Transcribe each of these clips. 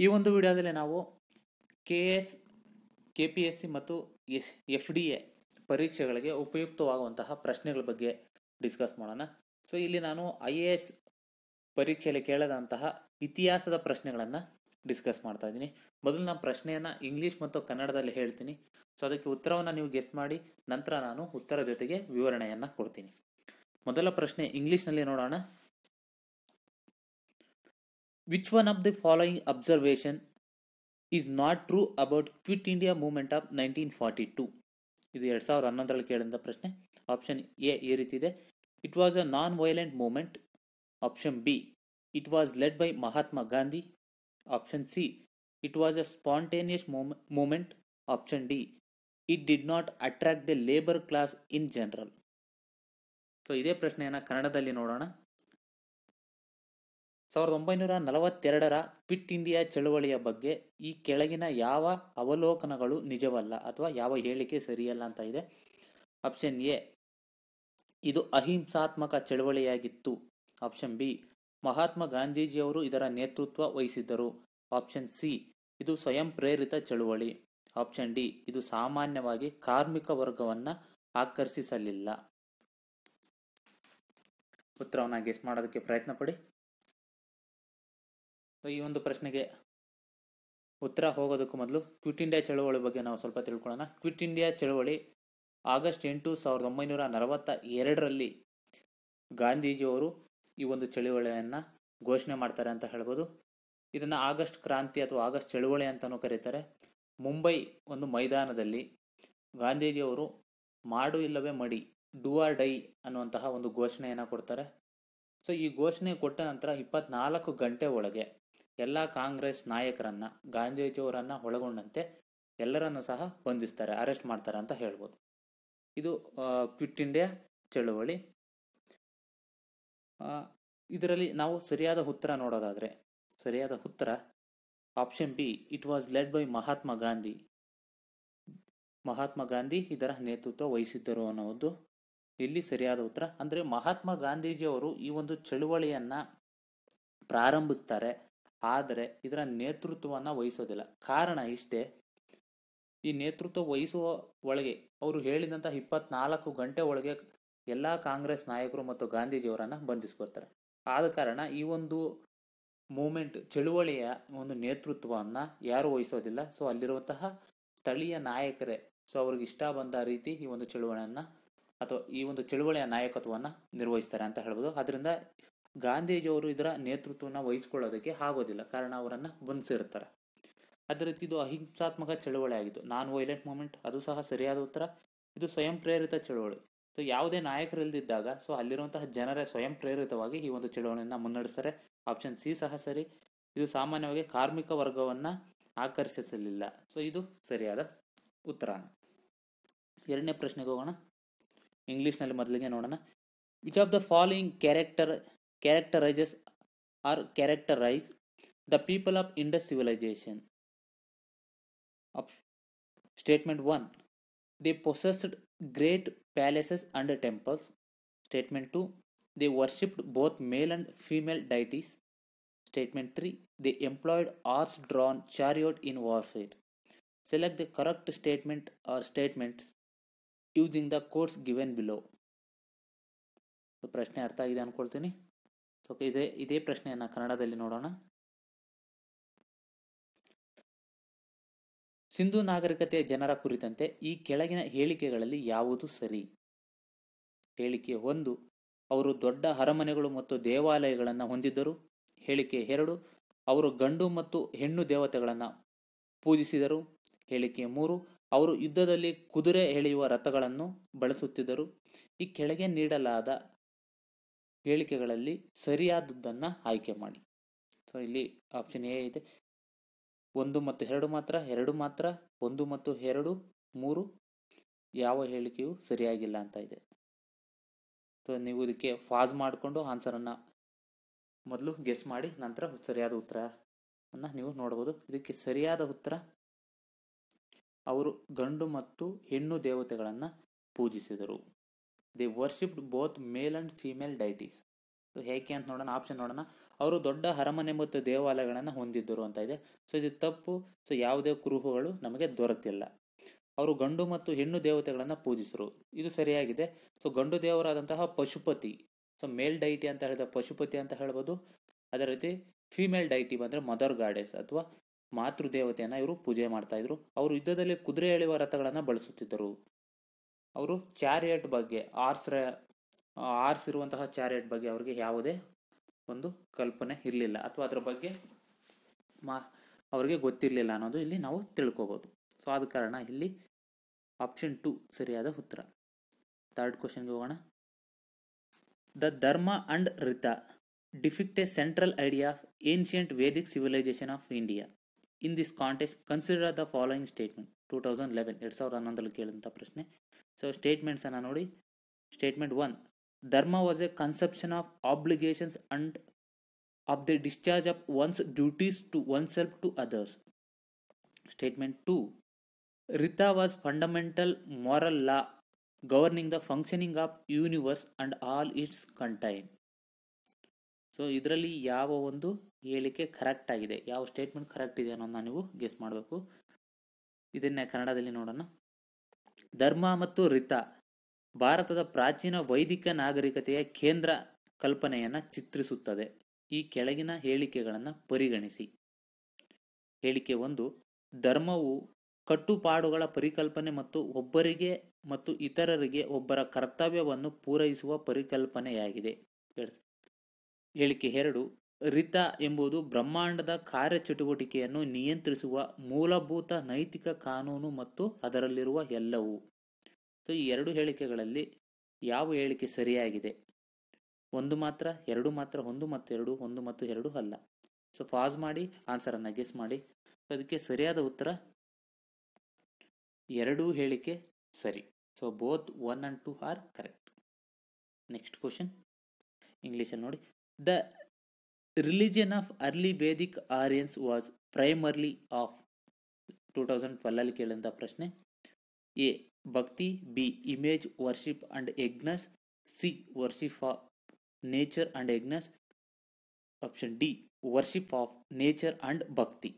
ಈ ಒಂದು ವಿಡಿಯೋದಲ್ಲಿ ನಾವು K S K P S C ಮತ್ತು ಎಸ್ ಎಫ್ ಡಿ ಎ ಪರೀಕ್ಷೆಗಳಿಗೆ ಉಪಯುಕ್ತವಾಗುವಂತಹ ಪ್ರಶ್ನೆಗಳ ಬಗ್ಗೆ ಡಿಸ್ಕಸ್ ಮಾಡೋಣ ಸೊ ಇಲ್ಲಿ ನಾನು ಐ ಎ ಎಸ್ ಪರೀಕ್ಷೆಯಲ್ಲಿ ಕೇಳದಂತಹ ಇತಿಹಾಸದ ಪ್ರಶ್ನೆಗಳನ್ನು ಡಿಸ್ಕಸ್ ಮಾಡ್ತಾ ಇದ್ದೀನಿ ಮೊದಲು ನಾನು ಪ್ರಶ್ನೆಯನ್ನು ಇಂಗ್ಲೀಷ್ ಮತ್ತು ಕನ್ನಡದಲ್ಲಿ ಹೇಳ್ತೀನಿ ಸೊ ಅದಕ್ಕೆ ಉತ್ತರವನ್ನು ನೀವು ಗೆಸ್ ಮಾಡಿ ನಂತರ ನಾನು ಉತ್ತರ ಜೊತೆಗೆ ವಿವರಣೆಯನ್ನು ಕೊಡ್ತೀನಿ ಮೊದಲ ಪ್ರಶ್ನೆ ಇಂಗ್ಲೀಷ್ನಲ್ಲಿ ನೋಡೋಣ which one of the following observation is not true about quit India movement of nineteen forty two ಇದು ಎರಡು ಸಾವಿರದ ಹನ್ನೊಂದರಲ್ಲಿ ಕೇಳಿದ ಪ್ರಶ್ನೆ ಆಪ್ಷನ್ ಎ ಈ ರೀತಿ ಇದೆ it was a non violent movement option B it was led by Mahatma Gandhi option C it was a spontaneous movement option D it did not attract the labour class in general so ಇದೇ ಪ್ರಶ್ನೆಯನ್ನು ಕನ್ನಡದಲ್ಲಿ ನೋಡೋಣ ಸಾವಿರದ ಒಂಬೈನೂರ ನಲವತ್ತೆರಡರ quit India ಚಳುವಳಿಯ ಬಗ್ಗೆ ಈ ಕೆಳಗಿನ ಯಾವ ಅವಲೋಕನಗಳು ನಿಜವಲ್ಲ ಅಥವಾ ಯಾವ ಹೇಳಿಕೆ ಸರಿಯಲ್ಲ ಅಂತ ಇದೆ ಆಪ್ಷನ್ ಎ ಇದು ಅಹಿಂಸಾತ್ಮಕ ಚಳವಳಿಯಾಗಿತ್ತು ಆಪ್ಷನ್ ಬಿ ಮಹಾತ್ಮ ಗಾಂಧೀಜಿಯವರು ಇದರ ನೇತೃತ್ವ ವಹಿಸಿದ್ದರು ಆಪ್ಷನ್ ಸಿ ಇದು ಸ್ವಯಂ ಪ್ರೇರಿತ ಚಳುವಳಿ ಆಪ್ಷನ್ ಡಿ ಇದು ಸಾಮಾನ್ಯವಾಗಿ ಕಾರ್ಮಿಕ ವರ್ಗವನ್ನು ಆಕರ್ಷಿಸಲಿಲ್ಲ ಉತ್ತರವನ್ನು ಗೆಸ್ ಮಾಡೋದಕ್ಕೆ ಪ್ರಯತ್ನ ಪಡಿ ಸೊ ಈ ಒಂದು ಪ್ರಶ್ನೆಗೆ ಉತ್ತರ ಹೋಗೋದಕ್ಕೂ ಮೊದಲು ಕ್ವಿಟ್ ಇಂಡಿಯಾ ಚಳುವಳಿ ಬಗ್ಗೆ ನಾವು ಸ್ವಲ್ಪ ತಿಳ್ಕೊಳ್ಳೋಣ ಕ್ವಿಟ್ ಇಂಡಿಯಾ ಚಳವಳಿ ಆಗಸ್ಟ್ ಎಂಟು ಸಾವಿರದ ಒಂಬೈನೂರ ನಲವತ್ತ ಎರಡರಲ್ಲಿ ಗಾಂಧೀಜಿಯವರು ಈ ಒಂದು ಚಳುವಳಿಯನ್ನು ಘೋಷಣೆ ಮಾಡ್ತಾರೆ ಅಂತ ಹೇಳ್ಬೋದು ಇದನ್ನು ಆಗಸ್ಟ್ ಕ್ರಾಂತಿ ಅಥವಾ ಆಗಸ್ಟ್ ಚಳುವಳಿ ಅಂತಲೂ ಕರೀತಾರೆ ಮುಂಬೈ ಒಂದು ಮೈದಾನದಲ್ಲಿ ಗಾಂಧೀಜಿಯವರು ಮಾಡು ಇಲ್ಲವೇ ಮಡಿ ಡೂ ಆರ್ ಡೈ ಅನ್ನುವಂತಹ ಒಂದು ಘೋಷಣೆಯನ್ನು ಕೊಡ್ತಾರೆ ಸೊ ಈ ಘೋಷಣೆ ಕೊಟ್ಟ ನಂತರ ಇಪ್ಪತ್ನಾಲ್ಕು ಗಂಟೆ ಒಳಗೆ ಎಲ್ಲ ಕಾಂಗ್ರೆಸ್ ನಾಯಕರನ್ನ ಗಾಂಧೀಜಿಯವರನ್ನು ಒಳಗೊಂಡಂತೆ ಎಲ್ಲರನ್ನು ಸಹ ಬಂಧಿಸ್ತಾರೆ ಅರೆಸ್ಟ್ ಮಾಡ್ತಾರೆ ಅಂತ ಹೇಳ್ಬೋದು ಇದು ಕ್ವಿಟ್ ಇಂಡಿಯಾ ಚಳುವಳಿ ಇದರಲ್ಲಿ ನಾವು ಸರಿಯಾದ ಉತ್ತರ ನೋಡೋದಾದರೆ ಸರಿಯಾದ ಉತ್ತರ option B it was led by Mahatma Gandhi Mahatma Gandhi ಇದರ ನೇತೃತ್ವ ವಹಿಸಿದ್ದರು ಅನ್ನೋದು ಇಲ್ಲಿ ಸರಿಯಾದ ಉತ್ತರ ಅಂದರೆ ಮಹಾತ್ಮ ಗಾಂಧೀಜಿಯವರು ಈ ಒಂದು ಚಳುವಳಿಯನ್ನು ಪ್ರಾರಂಭಿಸ್ತಾರೆ ಆದರೆ ಇದರ ನೇತೃತ್ವವನ್ನು ವಹಿಸೋದಿಲ್ಲ ಕಾರಣ ಇಷ್ಟೇ ಈ ನೇತೃತ್ವ ವಹಿಸುವ ಒಳಗೆ ಅವರು ಹೇಳಿದಂಥ ಇಪ್ಪತ್ನಾಲ್ಕು ಗಂಟೆ ಒಳಗೆ ಎಲ್ಲ ಕಾಂಗ್ರೆಸ್ ನಾಯಕರು ಮತ್ತು ಗಾಂಧೀಜಿಯವರನ್ನು ಬಂಧಿಸ್ಕೊಡ್ತಾರೆ ಆದ ಕಾರಣ ಈ ಒಂದು ಮೂಮೆಂಟ್ ಚಳುವಳಿಯ ಒಂದು ನೇತೃತ್ವವನ್ನು ಯಾರು ವಹಿಸೋದಿಲ್ಲ ಸೊ ಅಲ್ಲಿರುವಂತಹ ಸ್ಥಳೀಯ ನಾಯಕರೇ ಸೊ ಅವ್ರಿಗೆ ಇಷ್ಟ ಬಂದ ರೀತಿ ಈ ಒಂದು ಚಳುವಳಿಯನ್ನು ಅಥವಾ ಈ ಒಂದು ಚಳುವಳಿಯ ನಾಯಕತ್ವವನ್ನು ನಿರ್ವಹಿಸ್ತಾರೆ ಅಂತ ಹೇಳ್ಬೋದು ಅದರಿಂದ ಗಾಂಧೀಜಿಯವರು ಇದರ ನೇತೃತ್ವನ ವಹಿಸ್ಕೊಳ್ಳೋದಕ್ಕೆ ಆಗೋದಿಲ್ಲ ಕಾರಣ ಅವರನ್ನು ಬಂಧಿಸಿರ್ತಾರೆ ಅದೇ ರೀತಿ ಇದು ಅಹಿಂಸಾತ್ಮಕ ಚಳವಳಿ ಆಗಿದ್ದು ನಾನ್ ವೈಲೆಂಟ್ ಮೂಮೆಂಟ್ ಅದು ಸಹ ಸರಿಯಾದ ಉತ್ತರ ಇದು ಸ್ವಯಂ ಪ್ರೇರಿತ ಚಳವಳಿ ಸೊ ಯಾವುದೇ ನಾಯಕರು ಸೊ ಅಲ್ಲಿರುವಂತಹ ಜನರೇ ಸ್ವಯಂ ಪ್ರೇರಿತವಾಗಿ ಈ ಒಂದು ಚಳವಳಿಯನ್ನು ಮುನ್ನಡೆಸ್ತಾರೆ ಆಪ್ಷನ್ ಸಿ ಸಹ ಸರಿ ಇದು ಸಾಮಾನ್ಯವಾಗಿ ಕಾರ್ಮಿಕ ವರ್ಗವನ್ನು ಆಕರ್ಷಿಸಲಿಲ್ಲ ಸೊ ಇದು ಸರಿಯಾದ ಉತ್ತರ ಎರಡನೇ ಪ್ರಶ್ನೆಗೆ ಹೋಗೋಣ ಇಂಗ್ಲೀಷ್ನಲ್ಲಿ ಮೊದಲಿಗೆ ನೋಡೋಣ which of the following character characterizes or characterize the people of Indus civilization. Statement 1 They possessed great palaces and temples. Statement 2 They worshipped both male and female deities. Statement 3 They employed horse drawn chariot in warfare. Select the correct statement or statements using the codes given below. ಪ್ರಶ್ನೆ ಅರ್ಥ ಆಗಿದೆ ಅಂದ್ಕೊಳ್ತೀನಿ ಇದೇ ಇದೇ ಪ್ರಶ್ನೆಯನ್ನು ಕನ್ನಡದಲ್ಲಿ ನೋಡೋಣ ಸಿಂಧು ನಾಗರಿಕತೆಯ ಜನರ ಕುರಿತಂತೆ ಈ ಕೆಳಗಿನ ಹೇಳಿಕೆಗಳಲ್ಲಿ ಯಾವುದು ಸರಿ ಹೇಳಿಕೆ ಒಂದು ಅವರು ದೊಡ್ಡ ಅರಮನೆಗಳು ಮತ್ತು ದೇವಾಲಯಗಳನ್ನು ಹೊಂದಿದ್ದರು ಹೇಳಿಕೆ ಎರಡು ಅವರು ಗಂಡು ಮತ್ತು ಹೆಣ್ಣು ದೇವತೆಗಳನ್ನು ಪೂಜಿಸಿದರು ಹೇಳಿಕೆ ಮೂರು ಅವರು ಯುದ್ಧದಲ್ಲಿ ಕುದುರೆ ಎಳೆಯುವ ರಥಗಳನ್ನು ಬಳಸುತ್ತಿದ್ದರು ಈ ಕೆಳಗೆ ನೀಡಲಾದ ಹೇಳಿಕೆಗಳಲ್ಲಿ ಸರಿಯಾದದ್ದನ್ನು ಆಯ್ಕೆ ಮಾಡಿ ಸೊ ಇಲ್ಲಿ ಆಪ್ಷನ್ ಎ ಇದೆ ಒಂದು ಮತ್ತು ಎರಡು ಮಾತ್ರ ಎರಡು ಮಾತ್ರ ಒಂದು ಮತ್ತು ಎರಡು ಮೂರು ಯಾವ ಹೇಳಿಕೆಯು ಸರಿಯಾಗಿಲ್ಲ ಅಂತ ಇದೆ ಸೊ ನೀವು ಇದಕ್ಕೆ ಫಾಸ್ ಮಾಡಿಕೊಂಡು ಆನ್ಸರನ್ನು ಮೊದಲು ಗೆಸ್ ಮಾಡಿ ನಂತರ ಸರಿಯಾದ ಉತ್ತರವನ್ನು ನೀವು ನೋಡ್ಬೋದು ಇದಕ್ಕೆ ಸರಿಯಾದ ಉತ್ತರ ಅವರು ಗಂಡು ಮತ್ತು ಹೆಣ್ಣು ದೇವತೆಗಳನ್ನು ಪೂಜಿಸಿದರು they worshipped both male and female deities so ಹೇಗೆ ಅಂತ ನೋಡೋಣ ಆಪ್ಷನ್ ನೋಡೋಣ ಅವರು ದೊಡ್ಡ ಅರಮನೆ ಮತ್ತು ದೇವಾಲಯಗಳನ್ನು ಹೊಂದಿದ್ದರು ಅಂತ ಇದೆ ಸೊ ಇದು ತಪ್ಪು ಸೊ ಯಾವುದೇ ಕುರುಹುಗಳು ನಮಗೆ ದೊರೆತಿಲ್ಲ ಅವರು ಗಂಡು ಮತ್ತು ಹೆಣ್ಣು ದೇವತೆಗಳನ್ನು ಪೂಜಿಸರು ಇದು ಸರಿಯಾಗಿದೆ ಸೊ ಗಂಡು ದೇವರಾದಂತಹ ಪಶುಪತಿ ಸೊ ಮೇಲ್ ಡೈಟಿ ಅಂತ ಹೇಳಿದ ಪಶುಪತಿ ಅಂತ ಹೇಳ್ಬೋದು ಅದೇ ರೀತಿ ಫೀಮೇಲ್ ಡೈಟಿ ಬಂದರೆ ಮದರ್ ಗಾಡೆಸ್ ಅಥವಾ ಮಾತೃ ದೇವತೆಯನ್ನು ಇವರು ಪೂಜೆ ಮಾಡ್ತಾ ಇದ್ರು ಅವರು ಯುದ್ಧದಲ್ಲಿ ಕುದುರೆ ಎಳೆಯುವ ರಥಗಳನ್ನು ಬಳಸುತ್ತಿದ್ದರು ಅವರು ಚಾರಿಯಟ್ ಬಗ್ಗೆ ಆರ್ಸ್ ಆರ್ಸ್ ಇರುವಂತಹ ಚಾರಿಯಟ್ ಬಗ್ಗೆ ಅವರಿಗೆ ಯಾವುದೇ ಒಂದು ಕಲ್ಪನೆ ಇರಲಿಲ್ಲ ಅಥವಾ ಅದರ ಬಗ್ಗೆ ಮಾ ಅವರಿಗೆ ಗೊತ್ತಿರಲಿಲ್ಲ ಅನ್ನೋದು ಇಲ್ಲಿ ನಾವು ತಿಳ್ಕೋಬೋದು ಸೊ ಆದ ಕಾರಣ ಇಲ್ಲಿ ಆಪ್ಷನ್ ಟು ಸರಿಯಾದ ಉತ್ತರ ಥರ್ಡ್ ಕ್ವಶನ್ಗೆ ಹೋಗೋಣ the dharma and rita depict a central idea of ancient Vedic civilisation of India in this context consider the following statement two thousand eleven ಎರಡು ಸಾವಿರದ ಹನ್ನೊಂದರಲ್ಲಿ ಕೇಳಿದಂಥ ಪ್ರಶ್ನೆ ಸೊ ಸ್ಟೇಟ್ಮೆಂಟ್ಸನ್ನು ನೋಡಿ statement one dharma was a conception of obligations and of the discharge of one's duties to oneself to others statement two rita was fundamental moral law governing the functioning of universe and all its contain so ಇದರಲ್ಲಿ ಯಾವ ಒಂದು ಹೇಳಿಕೆ correct ಆಗಿದೆ ಯಾವ statement correct ಇದೆ ಅನ್ನೋದನ್ನ ನೀವು guess ಮಾಡಬೇಕು ಇದನ್ನೇ ಕನ್ನಡದಲ್ಲಿ ನೋಡೋಣ ಧರ್ಮ ಮತ್ತು ರಿತ ಭಾರತದ ಪ್ರಾಚೀನ ವೈದಿಕ ನಾಗರಿಕತೆಯ ಕೇಂದ್ರ ಕಲ್ಪನೆಯನ್ನು ಚಿತ್ರಿಸುತ್ತದೆ ಈ ಕೆಳಗಿನ ಹೇಳಿಕೆಗಳನ್ನು ಪರಿಗಣಿಸಿ ಹೇಳಿಕೆ ಒಂದು ಧರ್ಮವು ಕಟ್ಟುಪಾಡುಗಳ ಪರಿಕಲ್ಪನೆ ಮತ್ತು ಒಬ್ಬರಿಗೆ ಮತ್ತು ಇತರರಿಗೆ ಒಬ್ಬರ ಕರ್ತವ್ಯವನ್ನು ಪೂರೈಸುವ ಪರಿಕಲ್ಪನೆಯಾಗಿದೆ ಹೇಳಿಕೆ ಎರಡು ರಿತ ಎಂಬುದು ಬ್ರಹ್ಮಾಂಡದ ಕಾರ್ಯಚಟುವಟಿಕೆಯನ್ನು ನಿಯಂತ್ರಿಸುವ ಮೂಲಭೂತ ನೈತಿಕ ಕಾನೂನು ಮತ್ತು ಅದರಲ್ಲಿರುವ ಎಲ್ಲವೂ ಸೊ ಈ ಎರಡು ಹೇಳಿಕೆಗಳಲ್ಲಿ ಯಾವ ಹೇಳಿಕೆ ಸರಿಯಾಗಿದೆ ಒಂದು ಮಾತ್ರ ಎರಡು ಮಾತ್ರ ಒಂದು ಮತ್ತು ಎರಡು ಒಂದು ಮತ್ತು ಎರಡು ಅಲ್ಲ ಸೊ ಪಾಸ್ ಮಾಡಿ ಆನ್ಸರನ್ನು ಗೆಸ್ ಮಾಡಿ ಸೊ ಅದಕ್ಕೆ ಸರಿಯಾದ ಉತ್ತರ ಎರಡೂ ಹೇಳಿಕೆ ಸರಿ so both one and two are correct next question ಇಂಗ್ಲೀಷಲ್ಲಿ ನೋಡಿ the religion of early Vedic Aryans was primarily of two thousand ಟ್ವೆಲ್ಲಲ್ಲಿ ಕೇಳಿದಂಥ ಪ್ರಶ್ನೆ A bhakti B image worship and yajnas C worship of nature and yajnas option D worship of nature and bhakti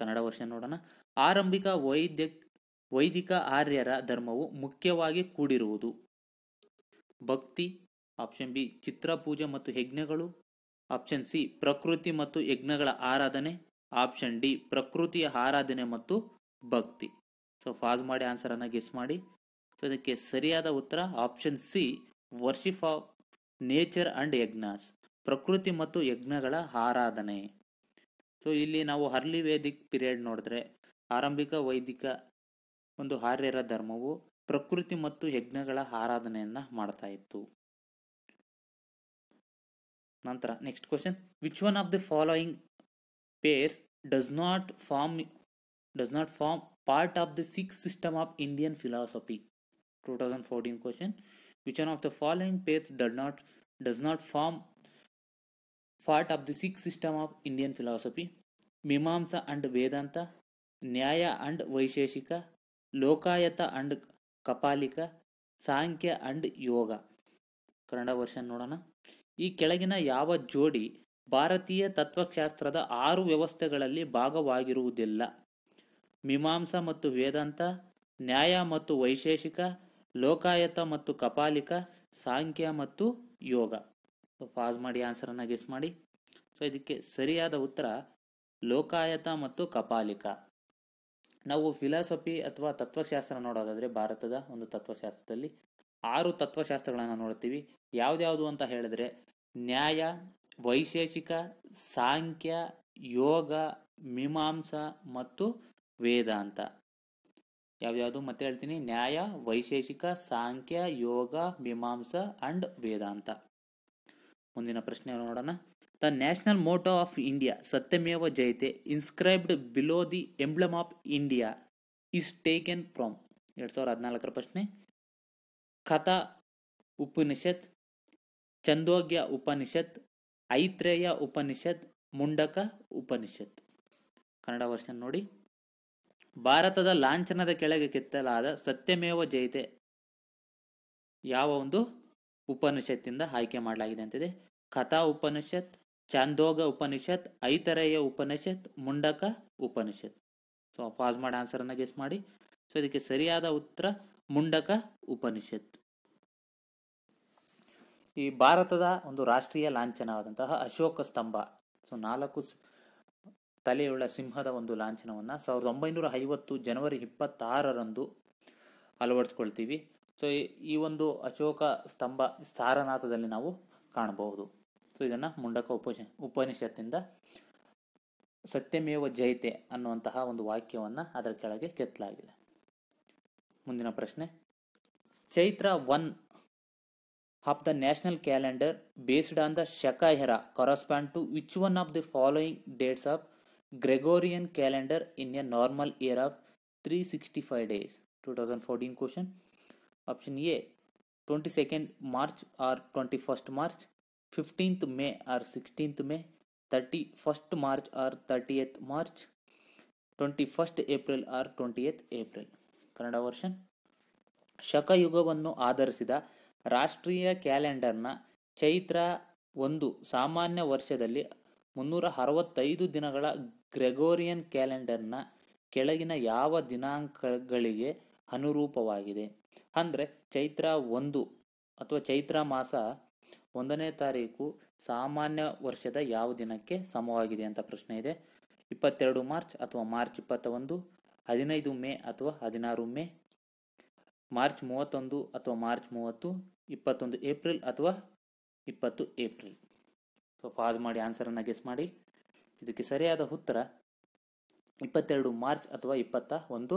Kannada version ನೋಡೋಣ ಆರಂಭಿಕ ವೈದ್ಯ ವೈದಿಕ ಆರ್ಯರ ಧರ್ಮವು ಮುಖ್ಯವಾಗಿ ಕೂಡಿರುವುದು ಭಕ್ತಿ ಆಪ್ಷನ್ ಬಿ ಚಿತ್ರ ಪೂಜೆ ಮತ್ತು ಯಜ್ಞಗಳು ಆಪ್ಷನ್ ಸಿ ಪ್ರಕೃತಿ ಮತ್ತು ಯಜ್ಞಗಳ ಆರಾಧನೆ ಆಪ್ಷನ್ ಡಿ ಪ್ರಕೃತಿಯ ಆರಾಧನೆ ಮತ್ತು ಭಕ್ತಿ ಸೊ ಫಾಸ್ ಮಾಡಿ ಆನ್ಸರನ್ನು ಗೆಸ್ ಮಾಡಿ ಸೊ ಇದಕ್ಕೆ ಸರಿಯಾದ ಉತ್ತರ option C worship of nature and yajnas ಪ್ರಕೃತಿ ಮತ್ತು ಯಜ್ಞಗಳ ಆರಾಧನೆ ಸೊ ಇಲ್ಲಿ ನಾವು ಅರ್ಲಿ ವೇದಿಕ್ ಪಿರಿಯಡ್ ನೋಡಿದ್ರೆ ಆರಂಭಿಕ ವೈದಿಕ ಒಂದು ಹಾರ್ಯರ ಧರ್ಮವು ಪ್ರಕೃತಿ ಮತ್ತು ಯಜ್ಞಗಳ ಆರಾಧನೆಯನ್ನು ಮಾಡ್ತಾ ಇತ್ತು ನಂತರ next question which one of the following pairs does not form does not form part of the six system of Indian philosophy two thousand fourteen question which one of the following pairs does not does not form part of the six system of Indian philosophy Mimamsa and Vedanta Nyaya and Vaisheshika Lokayata and Kapalika Samkhya and Yoga Kannada version ನೋಡೋಣ ಈ ಕೆಳಗಿನ ಯಾವ ಜೋಡಿ ಭಾರತೀಯ ತತ್ವಶಾಸ್ತ್ರದ ಆರು ವ್ಯವಸ್ಥೆಗಳಲ್ಲಿ ಭಾಗವಾಗಿರುವುದಿಲ್ಲ ಮೀಮಾಂಸ ಮತ್ತು ವೇದಾಂತ ನ್ಯಾಯ ಮತ್ತು ವೈಶೇಷಿಕ ಲೋಕಾಯತ ಮತ್ತು ಕಪಾಲಿಕ ಸಾಂಖ್ಯ ಮತ್ತು ಯೋಗ ಪಾಸ್ ಮಾಡಿ ಆನ್ಸರನ್ನು ಗೆಸ್ ಮಾಡಿ ಸೊ ಇದಕ್ಕೆ ಸರಿಯಾದ ಉತ್ತರ ಲೋಕಾಯತ ಮತ್ತು ಕಪಾಲಿಕ ನಾವು ಫಿಲಾಸಫಿ ಅಥವಾ ತತ್ವಶಾಸ್ತ್ರ ನೋಡೋದಾದರೆ ಭಾರತದ ಒಂದು ತತ್ವಶಾಸ್ತ್ರದಲ್ಲಿ ಆರು ತತ್ವಶಾಸ್ತ್ರಗಳನ್ನು ನೋಡ್ತೀವಿ ಯಾವ್ದ್ಯಾವುದು ಅಂತ ಹೇಳಿದ್ರೆ ನ್ಯಾಯ ವೈಶೇಷಿಕ ಸಾಂಖ್ಯ ಯೋಗ ಮೀಮಾಂಸ ಮತ್ತು ವೇದಾಂತ ಯಾವ್ದಾವುದು ಮತ್ತೆ ಹೇಳ್ತೀನಿ ನ್ಯಾಯ ವೈಶೇಷಿಕ ಸಾಂಖ್ಯ ಯೋಗ ಮೀಮಾಂಸ ಅಂಡ್ ವೇದಾಂತ ಮುಂದಿನ ಪ್ರಶ್ನೆ ನೋಡೋಣ the national motto of India Satyameva Jayate inscribed below the emblem of India is taken from ಎರಡು ಸಾವಿರದ ಹದಿನಾಲ್ಕರ ಪ್ರಶ್ನೆ ಕಥಾ ಉಪನಿಷತ್ ಚಂದೋಗ್ಯ ಉಪನಿಷತ್ ಐತ್ರೇಯ ಉಪನಿಷತ್ ಮುಂಡಕ ಉಪನಿಷತ್ ಕನ್ನಡ ವರ್ಷನ್ ನೋಡಿ ಭಾರತದ ಲಾಂಛನದ ಕೆಳಗೆ ಕೆತ್ತಲಾದ ಸತ್ಯಮೇವ ಜಯತೆ ಯಾವ ಒಂದು ಉಪನಿಷತ್ತಿಂದ ಆಯ್ಕೆ ಮಾಡಲಾಗಿದೆ ಅಂತಿದೆ ಕಥಾ ಉಪನಿಷತ್ ಚಾಂದೋಗ ಉಪನಿಷತ್ ಐತರೆಯ ಉಪನಿಷತ್ ಮುಂಡಕ ಉಪನಿಷತ್ ಸೊ ಪಾಸ್ ಮಾಡಿ ಅನ್ನ ಗೆಸ್ ಮಾಡಿ ಸೊ ಇದಕ್ಕೆ ಸರಿಯಾದ ಉತ್ತರ ಮುಂಡಕ ಉಪನಿಷತ್ ಈ ಭಾರತದ ಒಂದು ರಾಷ್ಟ್ರೀಯ ಲಾಂಛನವಾದಂತಹ ಅಶೋಕ ಸ್ತಂಭ ಸೊ ನಾಲ್ಕು ತಲೆಯುಳ್ಳ ಸಿಂಹದ ಒಂದು ಲಾಂಛನವನ್ನು ಸಾವಿರದ ಒಂಬೈನೂರ ಐವತ್ತು ಜನವರಿ ಇಪ್ಪತ್ತಾರರಂದು ಅಳವಡಿಸ್ಕೊಳ್ತೀವಿ ಸೊ ಈ ಒಂದು ಅಶೋಕ ಸ್ತಂಭ ಸಾರನಾಥದಲ್ಲಿ ನಾವು ಕಾಣಬಹುದು ಸೊ ಇದನ್ನು ಮುಂಡಕ ಉಪ ಉಪನಿಷತ್ತಿಂದ ಸತ್ಯಮೇವ ಜಯತೆ ಅನ್ನುವಂತಹ ಒಂದು ವಾಕ್ಯವನ್ನು ಅದರ ಕೆಳಗೆ ಕೆತ್ತಲಾಗಿದೆ ಮುಂದಿನ ಪ್ರಶ್ನೆ Chaitra one of the national calendar based on the Saka era correspond to which one of the following dates of Gregorian calendar in a normal year of 365 days 2014 question option A 22nd March और 21st मार्च 15th मई और 16th मई 31st मार्च और 30th मार्च 21st अप्रैल और 20th अप्रैल Kannada version ಶಕಯುಗವನ್ನು ಆಧರಿಸಿದ ರಾಷ್ಟ್ರೀಯ ಕ್ಯಾಲೆಂಡರ್ನ ಚೈತ್ರ ಒಂದು ಸಾಮಾನ್ಯ ವರ್ಷದಲ್ಲಿ ಮುನ್ನೂರ ಅರವತ್ತೈದು ದಿನಗಳ ಗ್ರೆಗೋರಿಯನ್ ಕ್ಯಾಲೆಂಡರ್ನ ಕೆಳಗಿನ ಯಾವ ದಿನಾಂಕಗಳಿಗೆ ಅನುರೂಪವಾಗಿದೆ ಅಂದರೆ ಚೈತ್ರ ಒಂದು ಅಥವಾ ಚೈತ್ರ ಮಾಸ ಒಂದನೇ ತಾರೀಕು ಸಾಮಾನ್ಯ ವರ್ಷದ ಯಾವ ದಿನಕ್ಕೆ ಸಮವಾಗಿದೆ ಅಂತ ಪ್ರಶ್ನೆ ಇದೆ ಇಪ್ಪತ್ತೆರಡು ಮಾರ್ಚ್ ಅಥವಾ ಮಾರ್ಚ್ ಇಪ್ಪತ್ತ ಒಂದು ಹದಿನೈದು ಮೇ ಅಥವಾ ಹದಿನಾರು ಮೇ ಮಾರ್ಚ್ ಮೂವತ್ತೊಂದು ಅಥವಾ ಮಾರ್ಚ್ ಮೂವತ್ತು ಇಪ್ಪತ್ತೊಂದು ಏಪ್ರಿಲ್ ಅಥವಾ ಇಪ್ಪತ್ತು ಏಪ್ರಿಲ್ ಸೊ ಪಾಸ್ ಮಾಡಿ ಆನ್ಸರನ್ನು ಗೆಸ್ ಮಾಡಿ ಇದಕ್ಕೆ ಸರಿಯಾದ ಉತ್ತರ ಇಪ್ಪತ್ತೆರಡು ಮಾರ್ಚ್ ಅಥವಾ ಇಪ್ಪತ್ತ ಒಂದು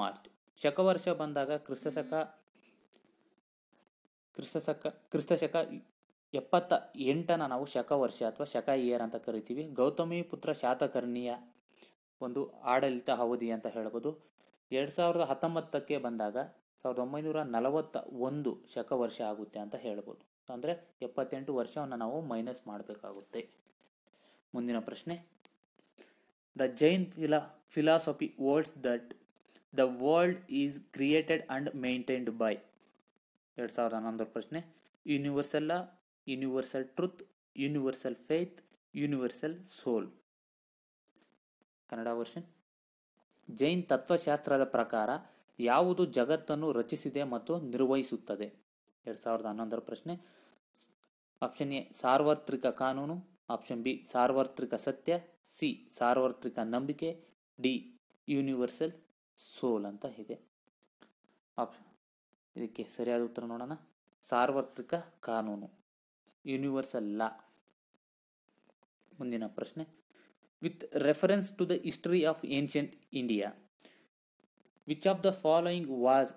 ಮಾರ್ಚ್ ಶಕವರ್ಷ ಬಂದಾಗ ಕ್ರಿಸ್ತಶಕ ಕ್ರಿಸ್ತಶಕ ಕ್ರಿಸ್ತಶಕ ಎಪ್ಪತ್ತ ಎಂಟನ ನಾವು ಶಕವರ್ಷ ಅಥವಾ ಶಕ ಇಯರ್ ಅಂತ ಕರಿತೀವಿ ಗೌತಮಿ ಪುತ್ರ ಶಾತಕರ್ಣಿಯ ಒಂದು ಆಡಳಿತ ಅವಧಿ ಅಂತ ಹೇಳ್ಬೋದು ಎರಡು ಸಾವಿರದ ಹತ್ತೊಂಬತ್ತಕ್ಕೆ ಬಂದಾಗ ಸಾವಿರದ ಒಂಬೈನೂರ ನಲವತ್ತ ಒಂದು ಶಕವರ್ಷ ಆಗುತ್ತೆ ಅಂತ ಹೇಳ್ಬೋದು ಅಂದರೆ ಎಪ್ಪತ್ತೆಂಟು ವರ್ಷವನ್ನು ನಾವು ಮೈನಸ್ ಮಾಡಬೇಕಾಗುತ್ತೆ ಮುಂದಿನ ಪ್ರಶ್ನೆ ದ ಜೈನ್ ಫಿಲಾ philosophy words that the world is created and maintained by ಎರಡು ಸಾವಿರದ ಹನ್ನೊಂದರ ಪ್ರಶ್ನೆ universal law universal truth universal faith universal soul Kannada version Jain ತತ್ವಶಾಸ್ತ್ರದ ಪ್ರಕಾರ ಯಾವುದು ಜಗತ್ತನ್ನು ರಚಿಸಿದೆ ಮತ್ತು ನಿರ್ವಹಿಸುತ್ತದೆ ಎರಡು ಸಾವಿರದ ಹನ್ನೊಂದರ ಪ್ರಶ್ನೆ ಆಪ್ಷನ್ ಎ ಸಾರ್ವತ್ರಿಕ ಕಾನೂನು ಆಪ್ಷನ್ ಬಿ ಸಾರ್ವತ್ರಿಕ ಸತ್ಯ ಸಿ ಸಾರ್ವತ್ರಿಕ ನಂಬಿಕೆ ಡಿ ಯೂನಿವರ್ಸಲ್ ಸೋಲ್ ಅಂತ ಇದೆ ಆಪ್ಷನ್ ಇದಕ್ಕೆ ಸರಿಯಾದ ಉತ್ತರ ನೋಡೋಣ ಸಾರ್ವತ್ರಿಕ ಕಾನೂನು ಯೂನಿವರ್ಸಲ್ ಲಾ ಮುಂದಿನ ಪ್ರಶ್ನೆ with reference to the history of ancient India. Which of the following was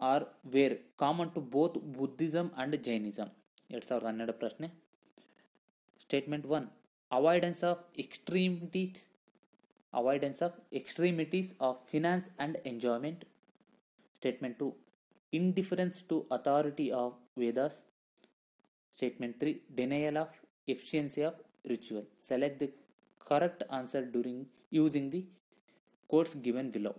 or were common to both Buddhism and Jainism? ಎರಡು ಸಾವಿರದ ಹನ್ನೆರಡು ಪ್ರಶ್ನೆ Statement one: avoidance of extremities. Avoidance of extremities of finance and enjoyment. Statement two: indifference to authority of Vedas. Statement 3 Denial of efficiency of ritual. Select the correct answer during using the codes given below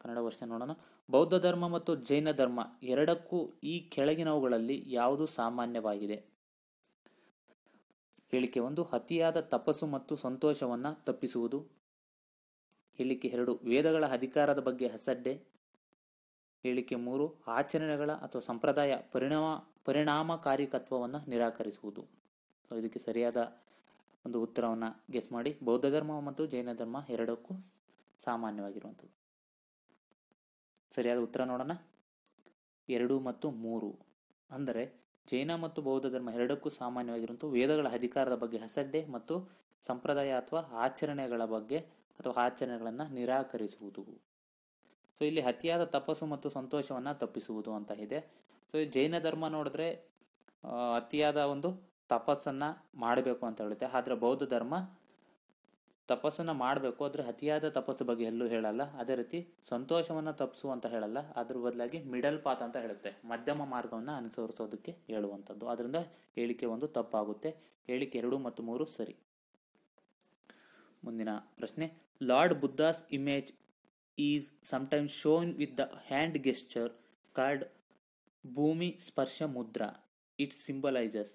Kannada version ನೋಡೋಣ ಬೌದ್ಧ ಧರ್ಮ ಮತ್ತು ಜೈನ ಧರ್ಮ ಎರಡಕ್ಕೂ ಈ ಕೆಳಗಿನವುಗಳಲ್ಲಿ ಯಾವುದು ಸಾಮಾನ್ಯವಾಗಿದೆ ಹೇಳಿಕೆ ಒಂದು ಅತಿಯಾದ ತಪಸ್ಸು ಮತ್ತು ಸಂತೋಷವನ್ನು ತಪ್ಪಿಸುವುದು ಹೇಳಿಕೆ ಎರಡು ವೇದಗಳ ಅಧಿಕಾರದ ಬಗ್ಗೆ ಹಸಡ್ಡೆ ಹೇಳಿಕೆ ಮೂರು ಆಚರಣೆಗಳ ಅಥವಾ ಸಂಪ್ರದಾಯ ಪರಿಣಾಮ ಪರಿಣಾಮಕಾರಿಕತ್ವವನ್ನು ನಿರಾಕರಿಸುವುದು ಸೊ ಇದಕ್ಕೆ ಸರಿಯಾದ ಒಂದು ಉತ್ತರವನ್ನು ಗೆಸ್ ಮಾಡಿ ಬೌದ್ಧ ಧರ್ಮ ಮತ್ತು ಜೈನ ಧರ್ಮ ಎರಡಕ್ಕೂ ಸಾಮಾನ್ಯವಾಗಿರುವಂಥದ್ದು ಸರಿಯಾದ ಉತ್ತರ ನೋಡೋಣ ಎರಡು ಮತ್ತು ಮೂರು ಅಂದರೆ ಜೈನ ಮತ್ತು ಬೌದ್ಧ ಧರ್ಮ ಎರಡಕ್ಕೂ ಸಾಮಾನ್ಯವಾಗಿರುವಂಥ ವೇದಗಳ ಅಧಿಕಾರದ ಬಗ್ಗೆ ಅಸಡ್ಡೆ ಮತ್ತು ಸಂಪ್ರದಾಯ ಅಥವಾ ಆಚರಣೆಗಳ ಬಗ್ಗೆ ಅಥವಾ ಆಚರಣೆಗಳನ್ನು ನಿರಾಕರಿಸುವುದು ಸೊ ಇಲ್ಲಿ ಅತಿಯಾದ ತಪಸ್ಸು ಮತ್ತು ಸಂತೋಷವನ್ನು ತಪ್ಪಿಸುವುದು ಅಂತ ಇದೆ ಸೊ ಜೈನ ಧರ್ಮ ನೋಡಿದ್ರೆ ಅತಿಯಾದ ಒಂದು ತಪಸ್ಸನ್ನ ಮಾಡಬೇಕು ಅಂತ ಹೇಳುತ್ತೆ ಆದರೆ ಬೌದ್ಧ ಧರ್ಮ ತಪಸ್ಸನ್ನ ಮಾಡಬೇಕು ಅದರ ಅತಿಯಾದ ತಪಸ್ಸು ಬಗ್ಗೆ ಎಲ್ಲೂ ಹೇಳಲ್ಲ ಅದೇ ರೀತಿ ಸಂತೋಷವನ್ನು ತಪ್ಪಿಸು ಅಂತ ಹೇಳಲ್ಲ ಅದ್ರ ಬದಲಾಗಿ ಮಿಡಲ್ ಪಾತ್ ಅಂತ ಹೇಳುತ್ತೆ ಮಧ್ಯಮ ಮಾರ್ಗವನ್ನು ಅನುಸರಿಸೋದಕ್ಕೆ ಹೇಳುವಂಥದ್ದು ಅದರಿಂದ ಹೇಳಿಕೆ ಒಂದು ತಪ್ಪಾಗುತ್ತೆ ಹೇಳಿಕೆ ಎರಡು ಮತ್ತು ಮೂರು ಸರಿ ಮುಂದಿನ ಪ್ರಶ್ನೆ Lord Buddha's image is sometimes shown with the hand gesture called Bhumi Sparsha Mudra it symbolises